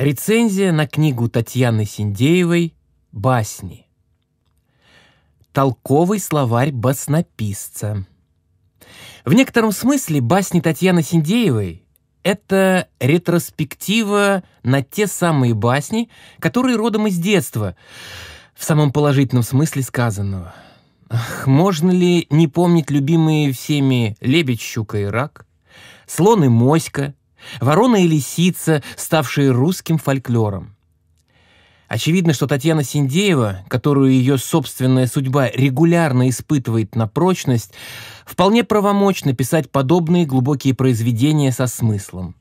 Рецензия на книгу Татьяны Синдеевой «Басни». Толковый словарь баснописца. В некотором смысле басни Татьяны Синдеевой — это ретроспектива на те самые басни, которые родом из детства, в самом положительном смысле сказанного. Ах, можно ли не помнить любимые всеми «Лебедь, щука и рак», «Слон и моська», Ворона и лисица, ставшие русским фольклором. Очевидно, что Татьяна Синдеева, которую ее собственная судьба регулярно испытывает на прочность, вполне правомочно писать подобные глубокие произведения со смыслом.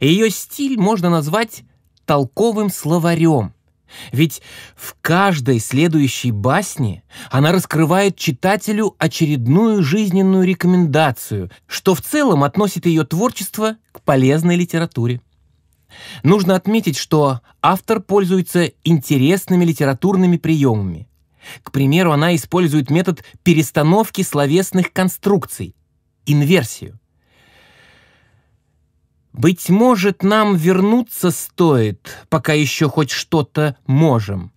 Ее стиль можно назвать толковым словарем, ведь в каждой следующей басне она раскрывает читателю очередную жизненную рекомендацию, что в целом относит ее творчество к полезной литературе. Нужно отметить, что автор пользуется интересными литературными приемами. К примеру, она использует метод перестановки словесных конструкций – инверсию – быть может, нам вернуться стоит, пока еще хоть что-то можем.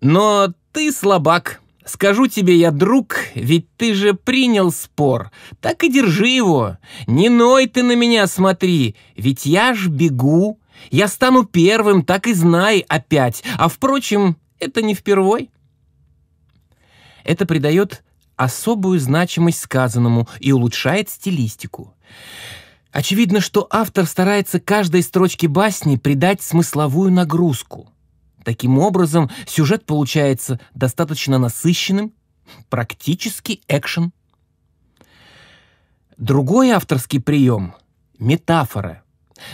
Но ты слабак. Скажу тебе я, друг, ведь ты же принял спор. Так и держи его. Не ной ты на меня смотри, ведь я ж бегу. Я стану первым, так и знай опять. А впрочем, это не впервой. Это придает особую значимость сказанному и улучшает стилистику. Очевидно, что автор старается каждой строчке басни придать смысловую нагрузку. Таким образом, сюжет получается достаточно насыщенным, практически экшен. Другой авторский прием — метафора.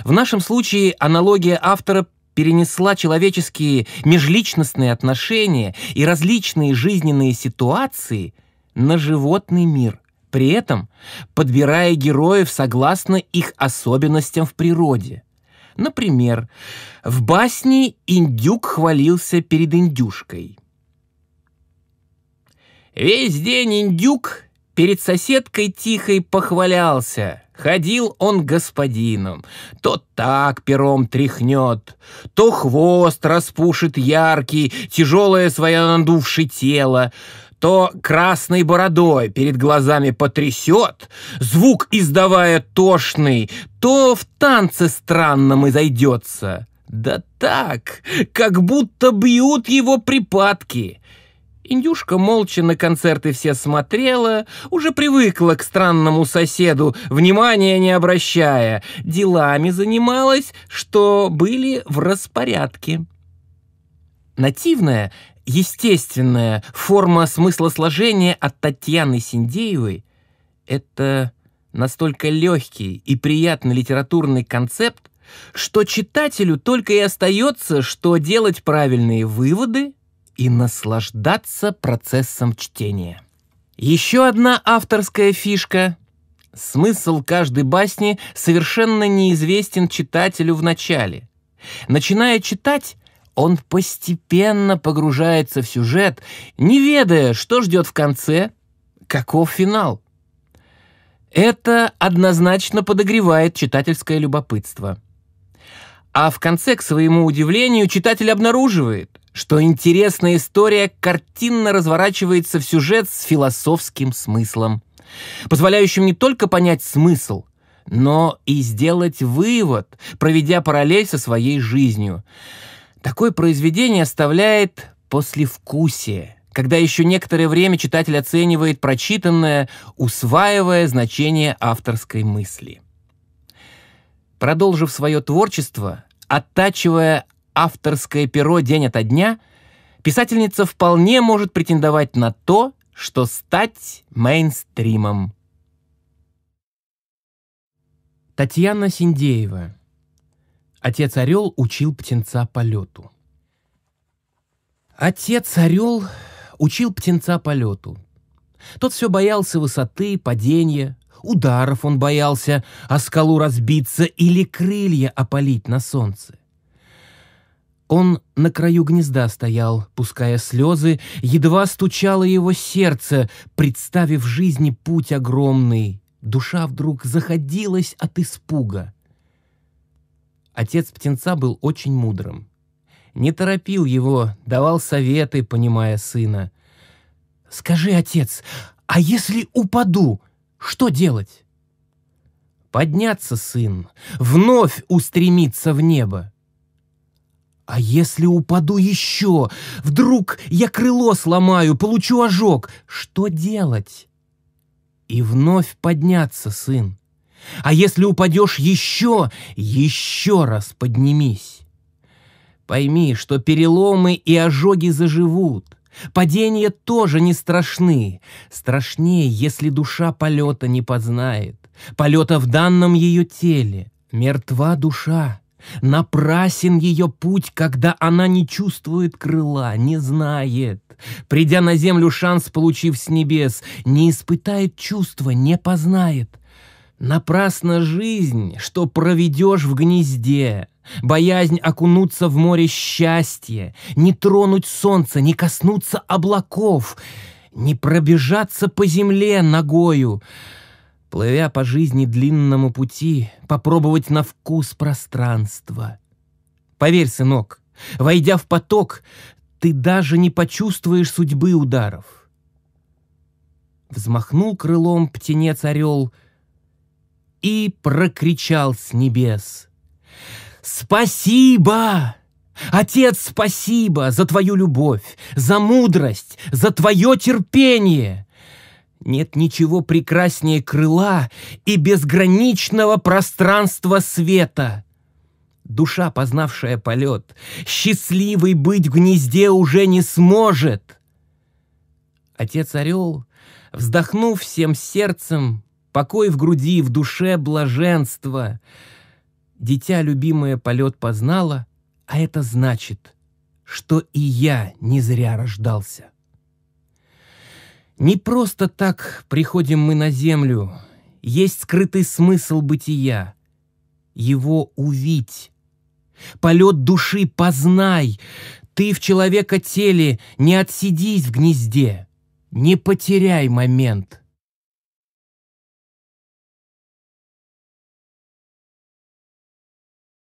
В нашем случае аналогия автора перенесла человеческие межличностные отношения и различные жизненные ситуации на животный мир при этом подбирая героев согласно их особенностям в природе. Например, в басне индюк хвалился перед индюшкой. «Весь день индюк перед соседкой тихой похвалялся. Ходил он господином, то так пером тряхнет, то хвост распушит яркий, тяжелое свое надувшее тело, то красной бородой перед глазами потрясет, звук издавая тошный, то в танце странном зайдется, Да так, как будто бьют его припадки. Индюшка молча на концерты все смотрела, уже привыкла к странному соседу, внимания не обращая, делами занималась, что были в распорядке. Нативная, естественная форма смыслосложения от Татьяны Синдеевой — это настолько легкий и приятный литературный концепт, что читателю только и остается, что делать правильные выводы и наслаждаться процессом чтения. Еще одна авторская фишка — смысл каждой басни совершенно неизвестен читателю в начале. Начиная читать, он постепенно погружается в сюжет, не ведая, что ждет в конце, каков финал. Это однозначно подогревает читательское любопытство. А в конце, к своему удивлению, читатель обнаруживает, что интересная история картинно разворачивается в сюжет с философским смыслом, позволяющим не только понять смысл, но и сделать вывод, проведя параллель со своей жизнью – Такое произведение оставляет послевкусие, когда еще некоторое время читатель оценивает прочитанное, усваивая значение авторской мысли. Продолжив свое творчество, оттачивая авторское перо день ото дня, писательница вполне может претендовать на то, что стать мейнстримом. Татьяна Синдеева – Отец Орел учил птенца полету. Отец Орел учил птенца полету. Тот все боялся высоты, падения, ударов он боялся, а скалу разбиться или крылья опалить на солнце. Он на краю гнезда стоял, пуская слезы, едва стучало его сердце, представив жизни путь огромный. Душа вдруг заходилась от испуга. Отец птенца был очень мудрым. Не торопил его, давал советы, понимая сына. «Скажи, отец, а если упаду, что делать?» «Подняться, сын, вновь устремиться в небо». «А если упаду еще? Вдруг я крыло сломаю, получу ожог. Что делать?» «И вновь подняться, сын». А если упадешь еще, еще раз поднимись. Пойми, что переломы и ожоги заживут. Падения тоже не страшны. Страшнее, если душа полета не познает. Полета в данном ее теле. Мертва душа. Напрасен ее путь, когда она не чувствует крыла, не знает. Придя на землю, шанс, получив с небес, не испытает чувства, не познает. Напрасна жизнь, что проведешь в гнезде, Боязнь окунуться в море счастья, Не тронуть солнца, не коснуться облаков, Не пробежаться по земле ногою, Плывя по жизни длинному пути, Попробовать на вкус пространства. Поверь, сынок, войдя в поток, Ты даже не почувствуешь судьбы ударов. Взмахнул крылом птенец-орел — и прокричал с небес. «Спасибо! Отец, спасибо за твою любовь, за мудрость, за твое терпение!» Нет ничего прекраснее крыла и безграничного пространства света. Душа, познавшая полет, счастливой быть в гнезде уже не сможет. Отец Орел, вздохнув всем сердцем, покой в груди, в душе блаженство. Дитя любимое полет познало, а это значит, что и я не зря рождался. Не просто так приходим мы на землю. Есть скрытый смысл бытия. Его увидь. Полет души познай. Ты в человека теле не отсидись в гнезде. Не потеряй момент —